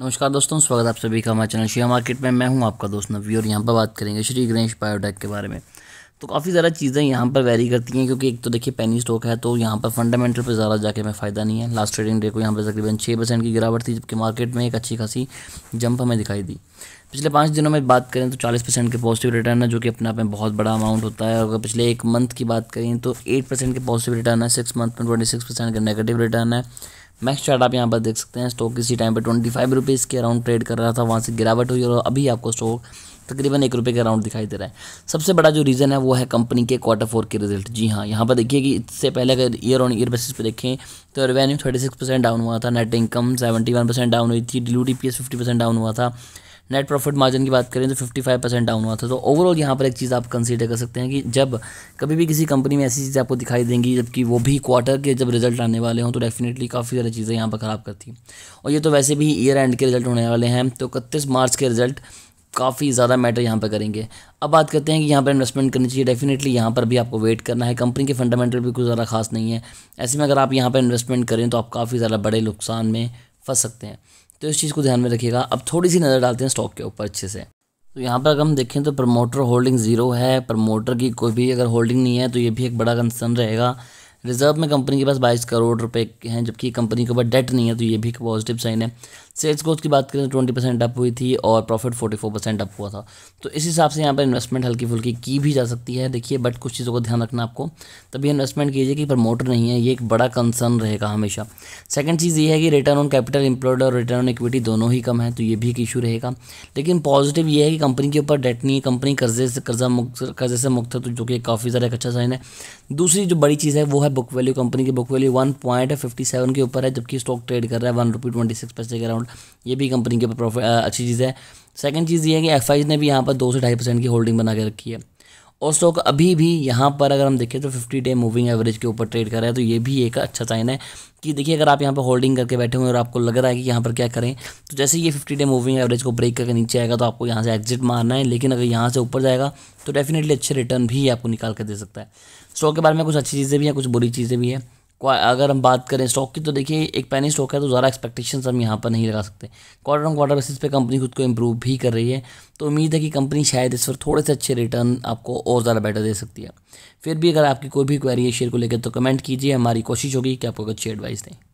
नमस्कार दोस्तों स्वागत आप सभी का हमारे चैनल शेयर मार्केट में मैं हूं आपका दोस्त नवी और यहां पर बात करेंगे श्री गणेश बायोटेक के बारे में तो काफ़ी ज़्यादा चीज़ें यहाँ पर वेरी करती हैं क्योंकि एक तो देखिए पेनी स्टॉक है तो यहाँ पर फंडामेंटल पर ज़्यादा जाके हमें फ़ायदा नहीं है लास्ट ट्रेडिंग डे को यहाँ पर तकरीबन छः परसेंट की गिरावट थी जबकि मार्केट में एक अच्छी खासी जंप हमें दिखाई दी पिछले पाँच दिनों में बात करें तो चालीस परसेंट के पॉजिटिव रिटर्न है जो कि अपने आप में बहुत बड़ा अमाउंट होता है अगर पिछले एक मंथ की बात करें तो एट परसेंट के पॉजिटिव रिटर्न है सिक्स मंथ में ट्वेंटी सिक्स परसेंट का नेगेटिव रिटर्न है मैक्स चार्ट आप यहाँ पर देख सकते हैं स्टॉक किसी टाइम पर ट्वेंटी फाइव रुपीज़ के अराउंड ट्रेड कर रहा था वहाँ से गिरावट हुई और अभी आपको स्टॉक तकरीबन एक रुपये के अराउंड दिखाई दे रहा है सबसे बड़ा जो रीज़न है वो है कंपनी के क्वार्टर फोर के रिजल्ट जी हाँ यहाँ पर देखिए कि इससे पहले अगर ईयर ऑन ईयर बेसिस पर देखें तो revenue thirty six percent down हुआ था net income seventy one percent down हुई थी D P S fifty percent down हुआ था नेट प्रॉफिट मार्जिन की बात करें तो 55 परसेंट डाउन हुआ था तो ओवरऑल यहाँ पर एक चीज़ आप कंसीडर कर सकते हैं कि जब कभी भी किसी कंपनी में ऐसी चीज़ें आपको दिखाई देंगी जबकि वो भी क्वार्टर के जब रिजल्ट आने वाले हों तो डेफिनेटली काफ़ी सारी चीज़ें यहाँ पर ख़राब करती हैं और ये तो वैसे भी ईयर एंड के रिजल्ट होने वाले हैं तो इकतीस मार्च के रिजल्ट काफ़ी ज़्यादा मैटर यहाँ पर करेंगे अब बात करते हैं कि यहाँ पर इन्वेस्टमेंट करनी चाहिए डेफिनेटली यहाँ पर भी आपको वेट करना है कंपनी के फंडामेंटल भी कुछ ज़्यादा खास नहीं है ऐसे में अगर आप यहाँ पर इन्वेस्टमेंट करें तो आप काफ़ी ज़्यादा बड़े नुकसान में फंस सकते हैं तो इस चीज़ को ध्यान में रखिएगा अब थोड़ी सी नज़र डालते हैं स्टॉक के ऊपर अच्छे से तो यहाँ पर अगर हम देखें तो प्रमोटर होल्डिंग ज़ीरो है प्रमोटर की कोई भी अगर होल्डिंग नहीं है तो ये भी एक बड़ा कंसर्न रहेगा रिजर्व में कंपनी के पास बाईस करोड़ रुपए हैं जबकि कंपनी के ऊपर डेट नहीं है तो ये भी एक पॉजिटिव साइन है सेल्स ग्रोथ की बात करें तो ट्वेंटी परसेंट अप हुई थी और profit forty four percent up हुआ था तो इस हिसाब से यहाँ पर इन्वेस्टमेंट हल्की फुल्की की भी जा सकती है देखिए बट कुछ चीज़ों का ध्यान रखना आपको तभी इन्वेस्टमेंट कीजिए कि प्रमोटर नहीं है ये एक बड़ा कंसर्न रहेगा हमेशा सेकेंड चीज़ ये है कि रिटर्न ऑन कैपिटल इंप्लॉयड और रिटर्न ऑन इक्विटी दोनों ही कम है तो ये भी एक इशू रहेगा लेकिन पॉजिटिव ये है कि कंपनी के ऊपर डेट नहीं है कंपनी कर्जे से कर्जा मुक्त कर्जे से मुक्त है तो जो कि काफ़ी ज़्यादा एक अच्छा साइन है दूसरी जो बड़ी चीज़ है वो है है बुक वैल्यू कंपनी की book value one point fifty seven के ऊपर है जबकि स्टॉक ट्रेड कर रहा है वन रुपी ट्वेंटी सिक्स पैसे के अराउंड ये भी कंपनी के ऊपर प्रॉफिट अच्छी चीज़ है सेकंड चीज़ ये है कि एफ ने भी यहाँ पर दो से ढाई परसेंट की होल्डिंग बना के रखी है और स्टॉक अभी भी यहाँ पर अगर हम देखें तो फिफ्टी डे मूविंग एवरेज के ऊपर ट्रेड कर रहा है तो ये भी एक अच्छा साइन है कि देखिए अगर आप यहाँ पर होल्डिंग करके बैठे हुए और आपको लग रहा है कि यहाँ पर क्या करें तो जैसे ये फिफ्टी डे मूविंग एवरेज को ब्रेक करके नीचे आएगा तो आपको यहाँ से एग्जिट मारना है लेकिन अगर यहाँ से ऊपर जाएगा तो डेफिनेटली अच्छे रिटर्न भी आपको निकाल कर दे सकता है स्टॉक के बारे में कुछ अच्छी चीज़ें भी हैं कुछ बुरी चीज़ें भी हैं अगर हम बात करें स्टॉक की तो देखिए एक पैनी स्टॉक है तो ज़्यादा एक्सपेक्टेशंस हम यहाँ पर नहीं लगा सकते क्वार्टर ऑन क्वार्टर बेसिस पे कंपनी खुद को इम्प्रूव भी कर रही है तो उम्मीद है कि कंपनी शायद इस पर थोड़े से अच्छे रिटर्न आपको और ज़्यादा बेटर दे सकती है फिर भी अगर आपकी कोई भी क्वेरी है शेयर को लेकर तो कमेंट कीजिए हमारी कोशिश होगी कि आपको अच्छी एडवाइस दें